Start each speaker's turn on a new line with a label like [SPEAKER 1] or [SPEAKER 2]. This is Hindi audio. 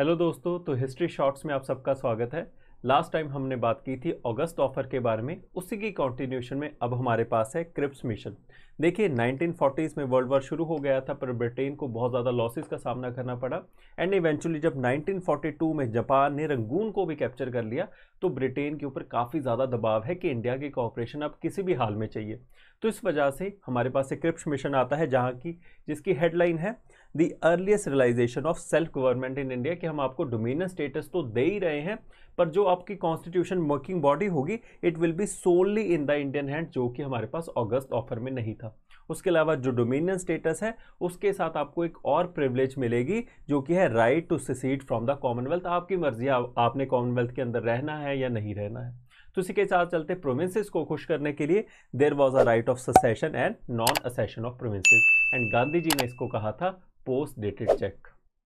[SPEAKER 1] हेलो दोस्तों तो हिस्ट्री शॉर्ट्स में आप सबका स्वागत है लास्ट टाइम हमने बात की थी अगस्त ऑफर के बारे में उसी की कंटिन्यूशन में अब हमारे पास है क्रिप्स मिशन देखिए 1940s में वर्ल्ड वॉर शुरू हो गया था पर ब्रिटेन को बहुत ज़्यादा लॉसेस का सामना करना पड़ा एंड इवेंचुअली जब 1942 में जापान ने रंगून को भी कैप्चर कर लिया तो ब्रिटेन के ऊपर काफ़ी ज़्यादा दबाव है कि इंडिया की कॉपरेशन अब किसी भी हाल में चाहिए तो इस वजह से हमारे पास एक क्रिप्स मिशन आता है जहाँ की जिसकी हेडलाइन है the earliest realisation of self government in India कि हम आपको डोमिनियन स्टेटस तो दे ही रहे हैं पर जो आपकी कॉन्स्टिट्यूशन वर्किंग बॉडी होगी it will be solely in the Indian hand जो कि हमारे पास अगस्त ऑफर में नहीं था उसके अलावा जो डोमिनियन स्टेटस है उसके साथ आपको एक और प्रिवलेज मिलेगी जो कि है right to secede from the Commonwealth आपकी मर्जी आप, आपने कॉमनवेल्थ के अंदर रहना है या नहीं रहना है तो इसी के साथ चलते प्रोविंसेस को खुश करने के लिए there was a right of secession and non accession of provinces and Gandhi ji ने इसको कहा था पोस्ट डेटेड चेक